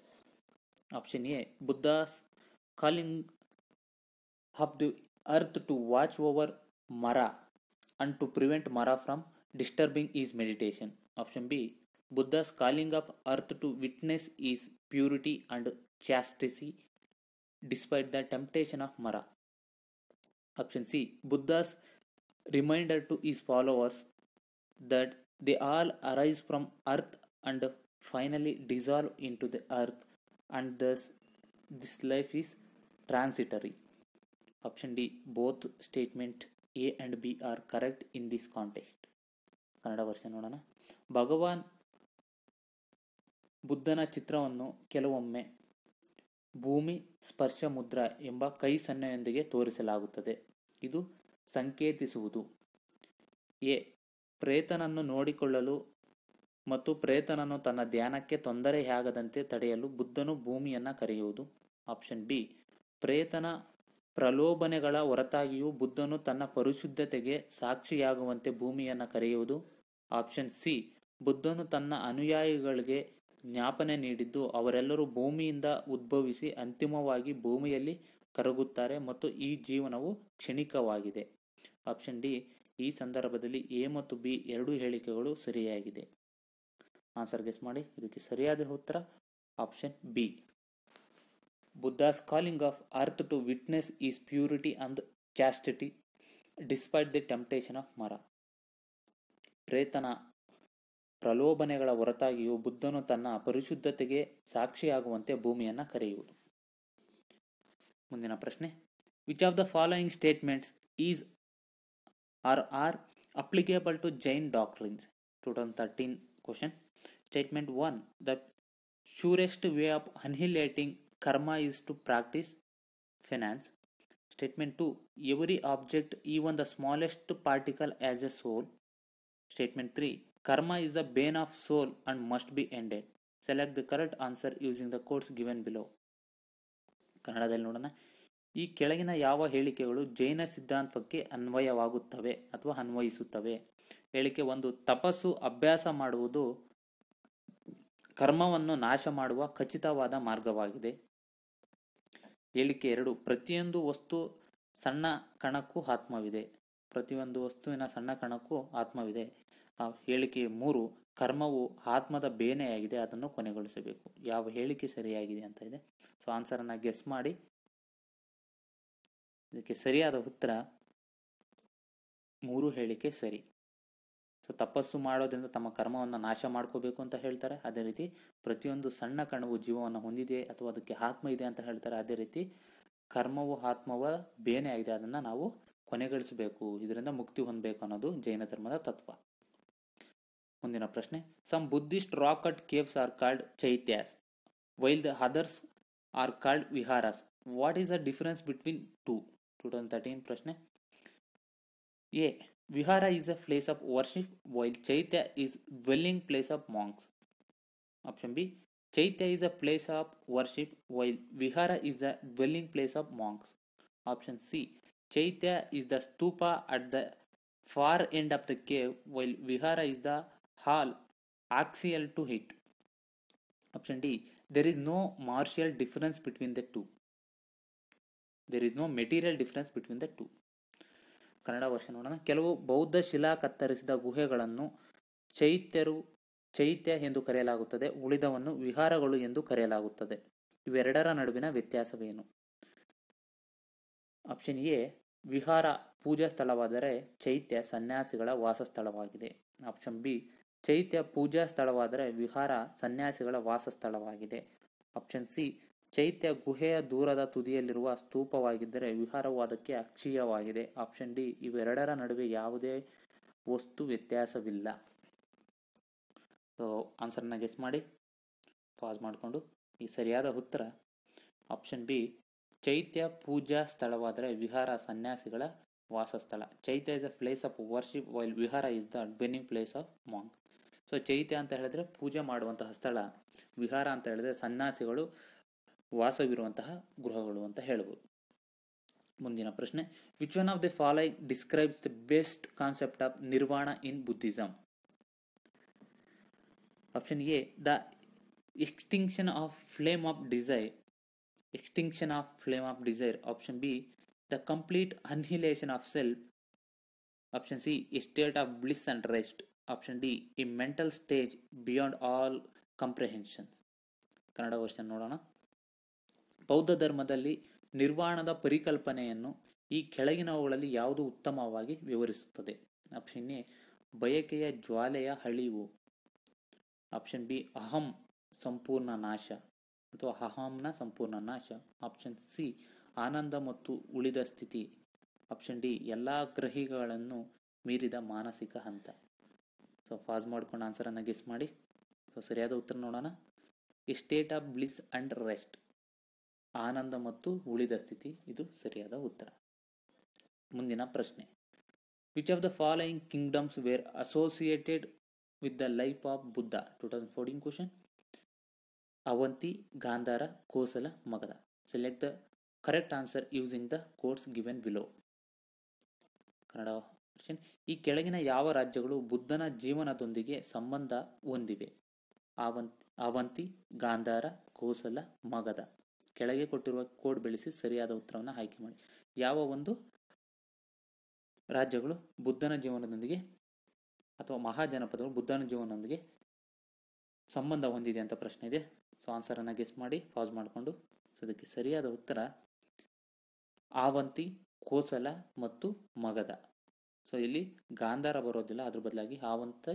Option A Buddha's calling up the earth to watch over Mara and to prevent Mara from disturbing his meditation. Option B Buddha's calling up earth to witness his purity and chastity despite the temptation of Mara. Option C Buddha's reminder to his followers that they all arise from earth and finally dissolve into the earth and thus this life is transitory. Option D both statement A and B are correct in this context. Kannada version ನೋಡೋಣ ಭಗವಾನ್ ಬುದ್ಧನ ಚಿತ್ರವನ್ನು ಕೆಲವೊಮ್ಮೆ ಭೂಮಿ ಸ್ಪರ್ಶ ಮುದ್ರ ಎಂಬ ಕೈ ಸನ್ನೆಯೊಂದಿಗೆ ತೋರಿಸಲಾಗುತ್ತದೆ ಇದು ಸಂಕೇತಿಸುವುದು ಎ ಪ್ರೇತನನ್ನು ನೋಡಿಕೊಳ್ಳಲು ಮತ್ತು ಪ್ರೇತನನ್ನು ತನ್ನ ಧ್ಯಾನಕ್ಕೆ ತೊಂದರೆಯಾಗದಂತೆ ತಡೆಯಲು ಬುದ್ಧನು ಭೂಮಿಯನ್ನು ಕರೆಯುವುದು ಆಪ್ಷನ್ ಬಿ ಪ್ರೇತನ ಪ್ರಲೋಭನೆಗಳ ಹೊರತಾಗಿಯೂ ಬುದ್ಧನು ತನ್ನ ಪರಿಶುದ್ಧತೆಗೆ ಸಾಕ್ಷಿಯಾಗುವಂತೆ ಭೂಮಿಯನ್ನು ಕರೆಯುವುದು ಆಪ್ಷನ್ ಸಿ ಬುದ್ಧನು ತನ್ನ ಅನುಯಾಯಿಗಳಿಗೆ ಜ್ಞಾಪನೆ ನೀಡಿದ್ದು ಅವರೆಲ್ಲರೂ ಭೂಮಿಯಿಂದ ಉದ್ಭವಿಸಿ ಅಂತಿಮವಾಗಿ ಭೂಮಿಯಲ್ಲಿ ಕರಗುತ್ತಾರೆ ಮತ್ತು ಈ ಜೀವನವು ಕ್ಷಣಿಕವಾಗಿದೆ ಆಪ್ಷನ್ ಡಿ ಈ ಸಂದರ್ಭದಲ್ಲಿ ಎ ಮತ್ತು ಬಿ ಎರಡು ಹೇಳಿಕೆಗಳು ಸರಿಯಾಗಿದೆ ಆನ್ಸರ್ ಗೆಸ್ ಮಾಡಿ ಇದಕ್ಕೆ ಸರಿಯಾದ ಉತ್ತರ option B Buddha's calling of earth to witness is purity and chastity despite the temptation of Mara ಪ್ರೇತನ ಪ್ರಲೋಭನೆಗಳ ಹೊರತಾಗಿಯೂ ಬುದ್ಧನು ತನ್ನ ಪರಿಶುದ್ಧತೆಗೆ ಸಾಕ್ಷಿಯಾಗುವಂತೆ ಭೂಮಿಯನ್ನು ಕರೆಯುವುದು ಮುಂದಿನ ಪ್ರಶ್ನೆ which of the following statements is are are applicable to Jain doctrines two thousand thirteen question Statement 1 The surest way of annihilating karma is to practice finance. Statement 2 Every object, even the smallest particle, as a soul. Statement 3 Karma is the bane of soul and must be ended. Select the correct answer using the quotes given below. ಕನ್ನಡದಲ್ಲಿ ನೋಡೋಣ ಈ ಕೆಳಗಿನ ಯಾವ ಹೇಳಿಕೆಗಳು ಜೈನ ಸಿದ್ಧಾಂತಕ್ಕೆ ಅನ್ವಯವಾಗುತ್ತವೆ ಅಥವಾ ಅನ್ವಯಿಸುತ್ತವೆ ಹೇಳಿಕೆ ಒಂದು ತಪಸ್ಸು ಅಭ್ಯಾಸ ಮಾಡುವುದು ಕರ್ಮವನ್ನು ನಾಶ ಮಾಡುವ ಖಚಿತವಾದ ಮಾರ್ಗವಾಗಿದೆ ಹೇಳಿಕೆ ಎರಡು ಪ್ರತಿಯೊಂದು ವಸ್ತು ಸಣ್ಣ ಕಣಕ್ಕೂ ಆತ್ಮವಿದೆ ಪ್ರತಿಯೊಂದು ವಸ್ತುವಿನ ಸಣ್ಣ ಕಣಕ್ಕೂ ಆತ್ಮವಿದೆ ಹೇಳಿಕೆ ಮೂರು ಕರ್ಮವು ಆತ್ಮದ ಬೇನೆಯಾಗಿದೆ ಅದನ್ನು ಕೊನೆಗೊಳಿಸಬೇಕು ಯಾವ ಹೇಳಿಕೆ ಸರಿಯಾಗಿದೆ ಅಂತ ಇದೆ ಸೊ ಆನ್ಸರನ್ನು ಗೆಸ್ ಮಾಡಿ ಇದಕ್ಕೆ ಸರಿಯಾದ ಉತ್ತರ ಮೂರು ಹೇಳಿಕೆ ಸರಿ ಸೊ ತಪಸ್ಸು ಮಾಡೋದ್ರಿಂದ ತಮ್ಮ ಕರ್ಮವನ್ನು ನಾಶ ಮಾಡ್ಕೋಬೇಕು ಅಂತ ಹೇಳ್ತಾರೆ ಅದೇ ರೀತಿ ಪ್ರತಿಯೊಂದು ಸಣ್ಣ ಕಣವು ಜೀವವನ್ನು ಹೊಂದಿದೆ ಅಥವಾ ಅದಕ್ಕೆ ಆತ್ಮ ಇದೆ ಅಂತ ಹೇಳ್ತಾರೆ ಅದೇ ರೀತಿ ಕರ್ಮವು ಆತ್ಮವ ಬೇನೆ ಆಗಿದೆ ಅದನ್ನು ನಾವು ಕೊನೆಗಳಿಸಬೇಕು ಇದರಿಂದ ಮುಕ್ತಿ ಹೊಂದಬೇಕು ಅನ್ನೋದು ಜೈನ ಧರ್ಮದ ತತ್ವ ಮುಂದಿನ ಪ್ರಶ್ನೆ some Buddhist rock at caves are called chaityas while the others are called viharas what is the difference between two two thousand thirteen ಪ್ರಶ್ನೆ A Vihara is a place of worship while Chaitya is dwelling place of monks. Option B. Chaitya is a place of worship while Vihara is the dwelling place of monks. Option C. Chaitya is the stupa at the far end of the cave while Vihara is the hall axial to it. Option D. There is no martial difference between the two. There is no material difference between the two. Kannada version ನೋಡೋಣ ಕೆಲವು ಬೌದ್ಧ ಶಿಲಾ ಕತ್ತರಿಸಿದ ಗುಹೆಗಳನ್ನು ಚೈತ್ಯರು ಚೈತ್ಯ ಎಂದು ಕರೆಯಲಾಗುತ್ತದೆ ಉಳಿದವನ್ನು ವಿಹಾರಗಳು ಎಂದು ಕರೆಯಲಾಗುತ್ತದೆ ಇವೆರಡರ ನಡುವಿನ ವ್ಯತ್ಯಾಸವೇನು ಆಪ್ಷನ್ ಎ ವಿಹಾರ ಪೂಜಾ ಸ್ಥಳವಾದರೆ ಚೈತ್ಯ ಸನ್ಯಾಸಿಗಳ ವಾಸಸ್ಥಳವಾಗಿದೆ ಆಪ್ಷನ್ ಬಿ ಚೈತ್ಯ ಪೂಜಾ ಸ್ಥಳವಾದರೆ ವಿಹಾರ ಸನ್ಯಾಸಿಗಳ ವಾಸಸ್ಥಳವಾಗಿದೆ ಆಪ್ಷನ್ ಸಿ ಚೈತ್ಯ ಗುಹೆಯ ದೂರದ ತುದಿಯಲ್ಲಿರುವ ಸ್ತೂಪವಾಗಿದ್ದರೆ ವಿಹಾರವು ಅದಕ್ಕೆ ಅಕ್ಷೀಯವಾಗಿದೆ ಆಪ್ಷನ್ ಡಿ ಇವೆರಡರ ನಡುವೆ ಯಾವುದೇ ವಸ್ತು ವ್ಯತ್ಯಾಸವಿಲ್ಲ ಸೊ ಆನ್ಸರ್ನ ಗೆಸ್ ಮಾಡಿ ಪಾಸ್ ಮಾಡಿಕೊಂಡು ಈ ಸರಿಯಾದ ಉತ್ತರ ಆಪ್ಷನ್ ಬಿ ಚೈತ್ಯ ಪೂಜಾ ಸ್ಥಳವಾದರೆ ವಿಹಾರ ಸನ್ಯಾಸಿಗಳ ವಾಸಸ್ಥಳ chaitya is a place of worship while vihara is the dwelling place of monk so chaitya ಅಂತ ಹೇಳಿದ್ರೆ ಪೂಜೆ ಮಾಡುವಂತಹ ಸ್ಥಳ ವಿಹಾರ ಅಂತ ಹೇಳಿದ್ರೆ ಸನ್ಯಾಸಿಗಳು ವಾಸವಿರುವಂತಹ ಗೃಹಗಳು ಅಂತ ಹೇಳ್ಬೋದು ಮುಂದಿನ ಪ್ರಶ್ನೆ which one of the following describes the best concept of nirvana in Buddhism option A the extinction of flame of desire extinction of flame of desire option B the complete annihilation of self option C a state of bliss and rest option D a mental stage beyond all comprehensions Kannada version ನೋಡೋಣ ಬೌದ್ಧ ಧರ್ಮದಲ್ಲಿ ನಿರ್ವಾಣದ ಪರಿಕಲ್ಪನೆಯನ್ನು ಈ ಕೆಳಗಿನವುಗಳಲ್ಲಿ ಯಾವುದು ಉತ್ತಮವಾಗಿ ವಿವರಿಸುತ್ತದೆ option A ಬಯಕೆಯ ಜ್ವಾಲೆಯ ಹಳಿವು ಆಪ್ಷನ್ ಬಿ ಅಹಂ ಸಂಪೂರ್ಣ ನಾಶ ಅಥವಾ ಅಹಂನ ಸಂಪೂರ್ಣ ನಾಶ ಆಪ್ಷನ್ ಸಿ ಆನಂದ ಮತ್ತು ಉಳಿದ ಸ್ಥಿತಿ ಆಪ್ಷನ್ ಡಿ ಎಲ್ಲ ಗ್ರಹಿಗಳನ್ನು ಮೀರಿದ ಮಾನಸಿಕ ಹಂತ ಸೊ ಫಾಸ್ ಮಾಡ್ಕೊಂಡು ಆನ್ಸರನ್ನು ಗೆಸ್ ಮಾಡಿ ಸೊ ಸರಿಯಾದ ಉತ್ತರ ನೋಡೋಣ a state of bliss and rest ಆನಂದ ಮತ್ತು ಉಳಿದ ಸ್ಥಿತಿ ಇದು ಸರಿಯಾದ ಉತ್ತರ ಮುಂದಿನ ಪ್ರಶ್ನೆ which of the following kingdoms were associated with the life of Buddha two thousand fourteen question Avanti Gandhara Kosala Magadha select the correct answer using the codes given below Kannada question ಈ ಕೆಳಗಿನ ಯಾವ ರಾಜ್ಯಗಳು ಬುದ್ಧನ ಜೀವನದೊಂದಿಗೆ ಸಂಬಂಧ ಹೊಂದಿವೆ ಅವಂತಿ ಅವಂತಿ ಗಾಂಧಾರ ಕೋಸಲ ಮಗದ ಕೆಳಗೆ ಕೊಟ್ಟಿರುವ ಕೋಡ್ ಬೆಳೆಸಿ ಸರಿಯಾದ ಉತ್ತರವನ್ನು ಆಯ್ಕೆ ಮಾಡಿ ಯಾವ ಒಂದು ರಾಜ್ಯಗಳು ಬುದ್ಧನ ಜೀವನದೊಂದಿಗೆ ಅಥವಾ ಮಹಾಜನಪದಗಳು ಬುದ್ಧನ ಜೀವನದೊಂದಿಗೆ ಸಂಬಂಧ ಹೊಂದಿದೆ ಅಂತ ಪ್ರಶ್ನೆ ಇದೆ ಸೊ ಆನ್ಸರನ್ನು ಗೆಸ್ ಮಾಡಿ ಪಾಸ್ ಮಾಡಿಕೊಂಡು ಸೊ ಅದಕ್ಕೆ ಸರಿಯಾದ ಉತ್ತರ ಆವಂತಿ ಕೋಸಲ ಮತ್ತು ಮಗದ ಸೊ ಇಲ್ಲಿ ಗಾಂಧಾರ ಬರೋದಿಲ್ಲ ಅದ್ರ ಬದಲಾಗಿ ಆವಂತಿ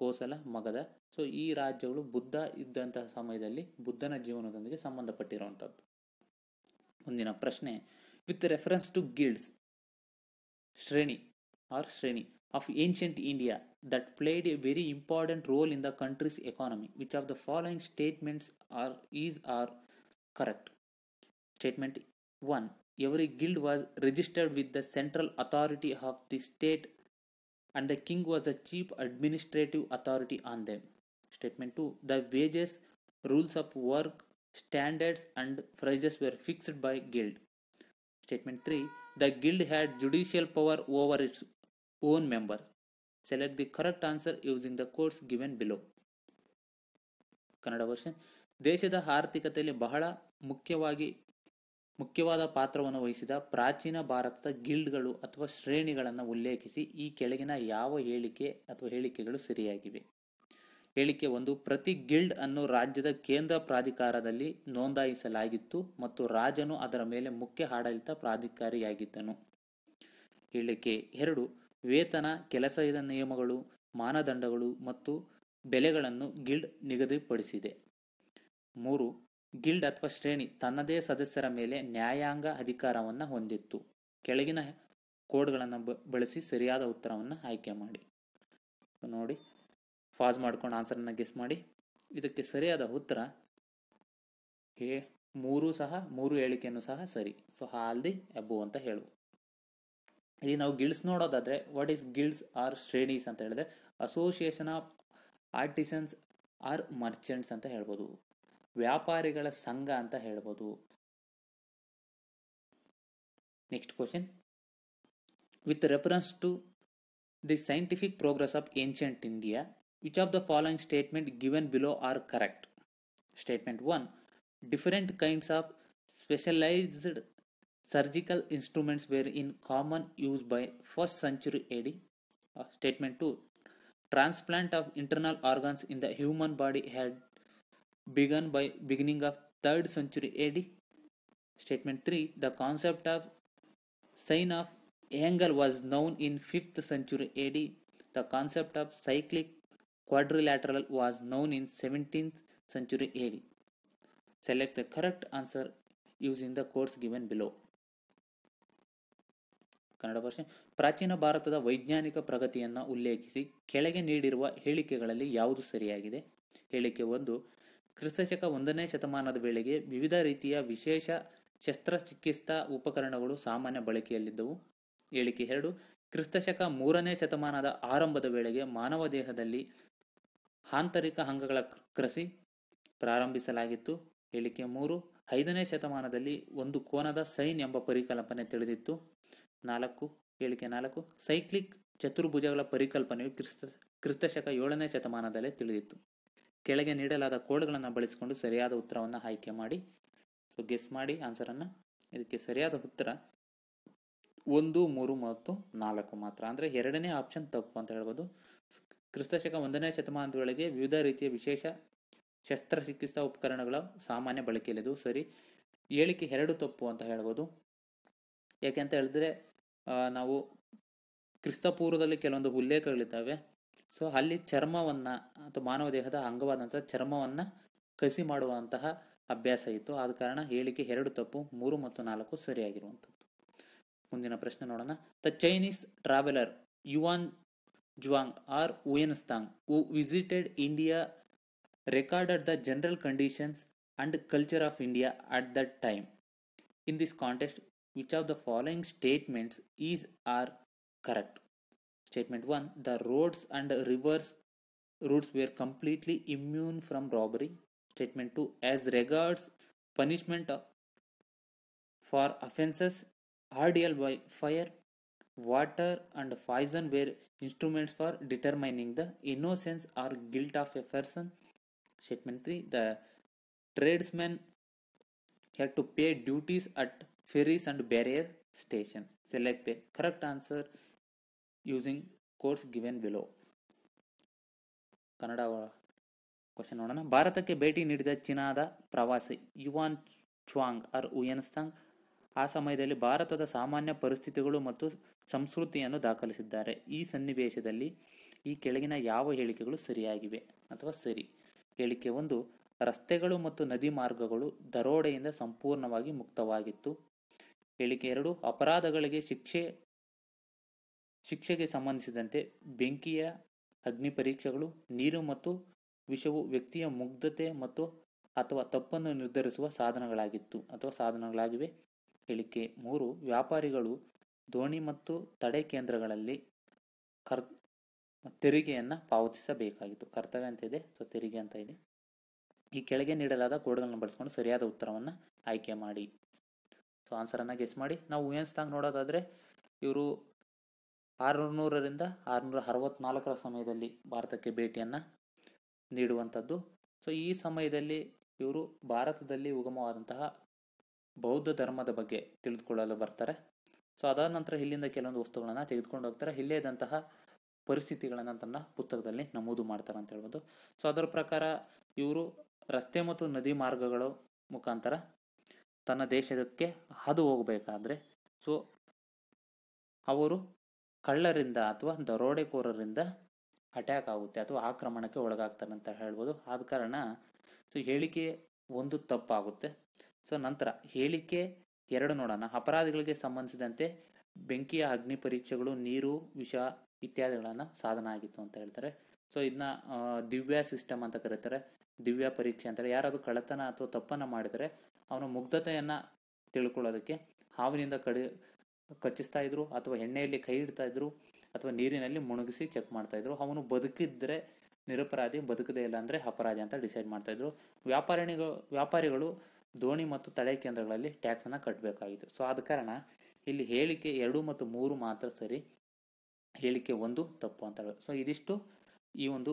ಕೋಸಲ ಮಗದ ಸೊ ಈ ರಾಜ್ಯಗಳು ಬುದ್ಧ ಇದ್ದಂತಹ ಸಮಯದಲ್ಲಿ ಬುದ್ಧನ ಜೀವನದೊಂದಿಗೆ ಸಂಬಂಧಪಟ್ಟಿರುವಂಥದ್ದು ಮುಂದಿನ ಪ್ರಶ್ನೆ with reference to guilds shreni or shreni of ancient India that played a very important role in the country's economy which of the following statements are is are correct statement one every guild was registered with the central authority of the state and the king was a chief administrative authority on them. Statement 2 The wages, rules of work, standards, and prices were fixed by guild. Statement 3 The guild had judicial power over its own members. Select the correct answer using the quotes given below. Kannada version ದೇಶದ ಆರ್ಥಿಕತೆಯಲ್ಲಿ ಬಹಳ ಮುಖ್ಯವಾಗಿ ಮುಖ್ಯವಾದ ಪಾತ್ರವನ್ನು ವಹಿಸಿದ ಪ್ರಾಚೀನ ಭಾರತದ ಗಿಲ್ಡ್ಗಳು ಅಥವಾ ಶ್ರೇಣಿಗಳನ್ನು ಉಲ್ಲೇಖಿಸಿ ಈ ಕೆಳಗಿನ ಯಾವ ಹೇಳಿಕೆ ಅಥವಾ ಹೇಳಿಕೆಗಳು ಸರಿಯಾಗಿವೆ ಹೇಳಿಕೆ ಒಂದು ಪ್ರತಿ ಗಿಲ್ಡ್ ಅನ್ನು ರಾಜ್ಯದ ಕೇಂದ್ರ ಪ್ರಾಧಿಕಾರದಲ್ಲಿ ನೋಂದಾಯಿಸಲಾಗಿತ್ತು ಮತ್ತು ರಾಜನು ಅದರ ಮೇಲೆ ಮುಖ್ಯ ಆಡಳಿತ ಪ್ರಾಧಿಕಾರಿಯಾಗಿದ್ದನು ಹೇಳಿಕೆ ಎರಡು ವೇತನ ಕೆಲಸದ ನಿಯಮಗಳು ಮಾನದಂಡಗಳು ಮತ್ತು ಬೆಲೆಗಳನ್ನು ಗಿಲ್ಡ್ ನಿಗದಿಪಡಿಸಿದೆ ಮೂರು ಗಿಲ್ಡ್ ಅಥವಾ ಶ್ರೇಣಿ ತನ್ನದೇ ಸದಸ್ಯರ ಮೇಲೆ ನ್ಯಾಯಾಂಗ ಅಧಿಕಾರವನ್ನು ಹೊಂದಿತ್ತು ಕೆಳಗಿನ ಕೋಡ್ಗಳನ್ನು ಬಳಸಿ ಸರಿಯಾದ ಉತ್ತರವನ್ನು ಆಯ್ಕೆ ಮಾಡಿ ನೋಡಿ ಫಾಸ್ ಮಾಡ್ಕೊಂಡು ಆನ್ಸರನ್ನು ಗೆಸ್ ಮಾಡಿ ಇದಕ್ಕೆ ಸರಿಯಾದ ಉತ್ತರ ಏ ಮೂರೂ ಸಹ ಮೂರು ಹೇಳಿಕೆಯನ್ನು ಸಹ ಸರಿ ಸೊ ಹಾಲ್ ದಿ ಅಬೋ ಅಂತ ಹೇಳು ಇಲ್ಲಿ ನಾವು ಗಿಲ್ಡ್ಸ್ ನೋಡೋದಾದ್ರೆ what is guilds are shrenis ಅಂತ ಹೇಳಿದ್ರೆ association of artisans or merchants ಅಂತ ಹೇಳ್ಬೋದು ವ್ಯಾಪಾರಿಗಳ ಸಂಘ ಅಂತ ಹೇಳ್ಬೋದು next question with reference to the scientific progress of ancient India which of the following statement given below are correct statement one different kinds of specialised surgical instruments were in common use by 1st century AD. Uh, statement 2 Transplant of internal organs in the human body had begun by beginning of 3rd century AD. Statement 3 The concept of sine of angle was known in 5th century AD. The concept of cyclic quadrilateral was known in 17th century AD. Select the correct answer using the codes given below. Kannada ಭಾಷೆ ಪ್ರಾಚೀನ ಭಾರತದ ವೈಜ್ಞಾನಿಕ ಪ್ರಗತಿಯನ್ನು ಉಲ್ಲೇಖಿಸಿ ಕೆಳಗೆ ನೀಡಿರುವ ಹೇಳಿಕೆಗಳಲ್ಲಿ ಯಾವುದು ಸರಿಯಾಗಿದೆ ಹೇಳಿಕೆ ಒಂದು ಕ್ರಿಸ್ತಶಕ ಒಂದನೇ ಶತಮಾನದ ವೇಳೆಗೆ ವಿವಿಧ ರೀತಿಯ ವಿಶೇಷ ಶಸ್ತ್ರಚಿಕಿತ್ಸಾ ಉಪಕರಣಗಳು ಸಾಮಾನ್ಯ ಬಳಕೆಯಲ್ಲಿದ್ದವು ಹೇಳಿಕೆ ಎರಡು ಕ್ರಿಸ್ತಶಕ ಮೂರನೇ ಶತಮಾನದ ಆರಂಭದ ವೇಳೆಗೆ ಮಾನವ ದೇಹದಲ್ಲಿ ಆಂತರಿಕ ಅಂಗಗಳ ಕೃಷಿ ಪ್ರಾರಂಭಿಸಲಾಗಿತ್ತು ಹೇಳಿಕೆ ಮೂರು ಐದನೇ ಶತಮಾನದಲ್ಲಿ ಒಂದು ಕೋನದ ಸೈನ್ ಎಂಬ ಪರಿಕಲ್ಪನೆ ತಿಳಿದಿತ್ತು ನಾಲ್ಕು ಹೇಳಿಕೆ ನಾಲ್ಕು ಸೈಕ್ಲಿಕ್ ಚತುರ್ಭುಜಗಳ ಪರಿಕಲ್ಪನೆಯು ಕ್ರಿಸ್ತ ಕ್ರಿಸ್ತಶಕ ಏಳನೇ ಶತಮಾನದಲ್ಲೇ ತಿಳಿದಿತ್ತು ಕೆಳಗೆ ನೀಡಲಾದ ಕೋಡ್ಗಳನ್ನು ಬಳಸಿಕೊಂಡು ಸರಿಯಾದ ಉತ್ತರವನ್ನು ಆಯ್ಕೆ ಮಾಡಿ ಸೊ ಗೆಸ್ ಮಾಡಿ ಆನ್ಸರನ್ನು ಇದಕ್ಕೆ ಸರಿಯಾದ ಉತ್ತರ ಒಂದು ಮೂರು ಮತ್ತು ನಾಲ್ಕು ಮಾತ್ರ ಅಂದರೆ ಎರಡನೇ ಆಪ್ಷನ್ ತಪ್ಪು ಅಂತ ಹೇಳ್ಬೋದು ಕ್ರಿಸ್ತಶಕ ಒಂದನೇ ಶತಮಾನದೊಳಗೆ ವಿವಿಧ ರೀತಿಯ ವಿಶೇಷ ಶಸ್ತ್ರಚಿಕಿತ್ಸಾ ಉಪಕರಣಗಳ ಸಾಮಾನ್ಯ ಬಳಕೆಯಲ್ಲಿದು ಸರಿ ಹೇಳಿಕೆ ಎರಡು ತಪ್ಪು ಅಂತ ಹೇಳ್ಬೋದು ಯಾಕೆ ಅಂತ ಹೇಳಿದ್ರೆ ನಾವು ಕ್ರಿಸ್ತಪೂರ್ವದಲ್ಲಿ ಕೆಲವೊಂದು ಉಲ್ಲೇಖಗಳಿದ್ದಾವೆ ಸೊ ಅಲ್ಲಿ ಚರ್ಮವನ್ನು ಅಥವಾ ಮಾನವ ದೇಹದ ಅಂಗವಾದಂಥ ಚರ್ಮವನ್ನು ಕಸಿ ಮಾಡುವಂತಹ ಅಭ್ಯಾಸ ಇತ್ತು ಆದ ಕಾರಣ ಹೇಳಿಕೆ ಎರಡು ತಪ್ಪು ಮೂರು ಮತ್ತು ನಾಲ್ಕು ಸರಿಯಾಗಿರುವಂಥದ್ದು ಮುಂದಿನ ಪ್ರಶ್ನೆ ನೋಡೋಣ the Chinese traveller Yuan Zhuang or Hiuen Tsang who visited India recorded the general conditions and culture of India at that time in this context which of the following statements is are correct Statement 1 The roads and rivers routes were completely immune from robbery. Statement 2 As regards punishment for offences, ordeal by fire, water, and poison were instruments for determining the innocence or guilt of a person. Statement 3 The tradesmen had to pay duties at ferries and barrier stations. Select the correct answer using codes given below Kannada question ನೋಡೋಣ ಭಾರತಕ್ಕೆ ಭೇಟಿ ನೀಡಿದ ಚೀನಾದ ಪ್ರವಾಸಿ yuan ಚ್ವಾಂಗ್ R ಉಯನ್ಸ್ತಾಂಗ್ ಆ ಸಮಯದಲ್ಲಿ ಭಾರತದ ಸಾಮಾನ್ಯ ಪರಿಸ್ಥಿತಿಗಳು ಮತ್ತು ಸಂಸ್ಕೃತಿಯನ್ನು ದಾಖಲಿಸಿದ್ದಾರೆ ಈ ಸನ್ನಿವೇಶದಲ್ಲಿ ಈ ಕೆಳಗಿನ ಯಾವ ಹೇಳಿಕೆಗಳು ಸರಿಯಾಗಿವೆ ಅಥವಾ ಸರಿ ಹೇಳಿಕೆ ಒಂದು ರಸ್ತೆಗಳು ಮತ್ತು ನದಿ ಮಾರ್ಗಗಳು ದರೋಡೆಯಿಂದ ಸಂಪೂರ್ಣವಾಗಿ ಮುಕ್ತವಾಗಿತ್ತು ಹೇಳಿಕೆ ಎರಡು ಅಪರಾಧಗಳಿಗೆ ಶಿಕ್ಷೆ ಶಿಕ್ಷೆಗೆ ಸಂಬಂಧಿಸಿದಂತೆ ಬೆಂಕಿಯ ಅಗ್ನಿ ಪರೀಕ್ಷೆಗಳು ನೀರು ಮತ್ತು ವಿಷವು ವ್ಯಕ್ತಿಯ ಮುಗ್ಧತೆ ಮತ್ತು ಅಥವಾ ತಪ್ಪನ್ನು ನಿರ್ಧರಿಸುವ ಸಾಧನಗಳಾಗಿತ್ತು ಅಥವಾ ಸಾಧನಗಳಾಗಿವೆ ಹೇಳಿಕೆ ಮೂರು ವ್ಯಾಪಾರಿಗಳು ದೋಣಿ ಮತ್ತು ತಡೆ ಕೇಂದ್ರಗಳಲ್ಲಿ ಕರ್ ತೆರಿಗೆಯನ್ನು ಪಾವತಿಸಬೇಕಾಗಿತ್ತು ಕರ್ತವ್ಯ ಅಂತ ಇದೆ ಸೊ ತೆರಿಗೆ ಅಂತ ಇದೆ ಈ ಕೆಳಗೆ ನೀಡಲಾದ ಕೋಡ್ಗಳನ್ನು ಬಳಸ್ಕೊಂಡು ಸರಿಯಾದ ಉತ್ತರವನ್ನು ಆಯ್ಕೆ ಮಾಡಿ ಸೊ ಆನ್ಸರನ್ನು ಗೆಸ್ ಮಾಡಿ ನಾವು ಊಹಿಸ್ದಂಗೆ ನೋಡೋದಾದರೆ ಇವರು ಆರುನೂರರಿಂದ ಆರುನೂರ ಅರವತ್ನಾಲ್ಕರ ಸಮಯದಲ್ಲಿ ಭಾರತಕ್ಕೆ ಭೇಟಿಯನ್ನು ನೀಡುವಂಥದ್ದು ಸೊ ಈ ಸಮಯದಲ್ಲಿ ಇವರು ಭಾರತದಲ್ಲಿ ಉಗಮವಾದಂತಹ ಬೌದ್ಧ ಧರ್ಮದ ಬಗ್ಗೆ ತಿಳಿದುಕೊಳ್ಳಲು ಬರ್ತಾರೆ ಸೊ ಅದಾದ ನಂತರ ಇಲ್ಲಿಂದ ಕೆಲವೊಂದು ವಸ್ತುಗಳನ್ನು ತೆಗೆದುಕೊಂಡು ಹೋಗ್ತಾರೆ ಇಲ್ಲೇದಂತಹ ಪರಿಸ್ಥಿತಿಗಳನ್ನು ತನ್ನ ಪುಸ್ತಕದಲ್ಲಿ ನಮೂದು ಮಾಡ್ತಾರೆ ಅಂತ ಹೇಳ್ಬೋದು ಸೊ ಅದರ ಪ್ರಕಾರ ಇವರು ರಸ್ತೆ ಮತ್ತು ನದಿ ಮಾರ್ಗಗಳ ಮುಖಾಂತರ ತನ್ನ ದೇಶಕ್ಕೆ ಹಾದು ಹೋಗಬೇಕಾದ್ರೆ ಸೊ ಅವರು ಕಳ್ಳರಿಂದ ಅಥವಾ ದರೋಡೆಕೋರರಿಂದ ಅಟ್ಯಾಕ್ ಆಗುತ್ತೆ ಅಥವಾ ಆಕ್ರಮಣಕ್ಕೆ ಒಳಗಾಗ್ತಾರೆ ಅಂತ ಹೇಳ್ಬೋದು ಆದ ಕಾರಣ ಸೊ ಹೇಳಿಕೆ ಒಂದು ತಪ್ಪಾಗುತ್ತೆ ಸೊ ನಂತರ ಹೇಳಿಕೆ ಎರಡು ನೋಡೋಣ ಅಪರಾಧಿಗಳಿಗೆ ಸಂಬಂಧಿಸಿದಂತೆ ಬೆಂಕಿಯ ಅಗ್ನಿ ಪರೀಕ್ಷೆಗಳು ನೀರು ವಿಷ ಇತ್ಯಾದಿಗಳನ್ನು ಸಾಧನ ಆಗಿತ್ತು ಅಂತ ಹೇಳ್ತಾರೆ ಸೊ ಇದನ್ನ ದಿವ್ಯ ಸಿಸ್ಟಮ್ ಅಂತ ಕರೀತಾರೆ ದಿವ್ಯ ಪರೀಕ್ಷೆ ಅಂತಾರೆ ಯಾರಾದರೂ ಕಳ್ಳತನ ಅಥವಾ ತಪ್ಪನ್ನು ಮಾಡಿದರೆ ಅವನ ಮುಗ್ಧತೆಯನ್ನು ತಿಳ್ಕೊಳ್ಳೋದಕ್ಕೆ ಹಾವಿನಿಂದ ಕಡಿ ಕಚ್ಚಿಸ್ತಾ ಇದ್ರು ಅಥವಾ ಎಣ್ಣೆಯಲ್ಲಿ ಕೈ ಇಡ್ತಾ ಇದ್ರು ಅಥವಾ ನೀರಿನಲ್ಲಿ ಮುಣಗಿಸಿ ಚೆಕ್ ಮಾಡ್ತಾ ಇದ್ರು ಅವನು ಬದುಕಿದ್ರೆ ನಿರಪರಾಧಿ ಬದುಕದೇ ಇಲ್ಲ ಅಂದ್ರೆ ಅಪರಾಧಿ ಅಂತ ಡಿಸೈಡ್ ಮಾಡ್ತಾ ಇದ್ರು ವ್ಯಾಪಾರಿಗಳು ವ್ಯಾಪಾರಿಗಳು ದೋಣಿ ಮತ್ತು ತಡೆ ಕೇಂದ್ರಗಳಲ್ಲಿ ಟ್ಯಾಕ್ಸ್ ಅನ್ನ ಕಟ್ಟಬೇಕಾಗಿತ್ತು ಸೊ ಆದ ಕಾರಣ ಇಲ್ಲಿ ಹೇಳಿಕೆ ಎರಡು ಮತ್ತು ಮೂರು ಮಾತ್ರ ಸರಿ ಹೇಳಿಕೆ ಒಂದು ತಪ್ಪು ಅಂತ ಸೊ ಇದಿಷ್ಟು ಈ ಒಂದು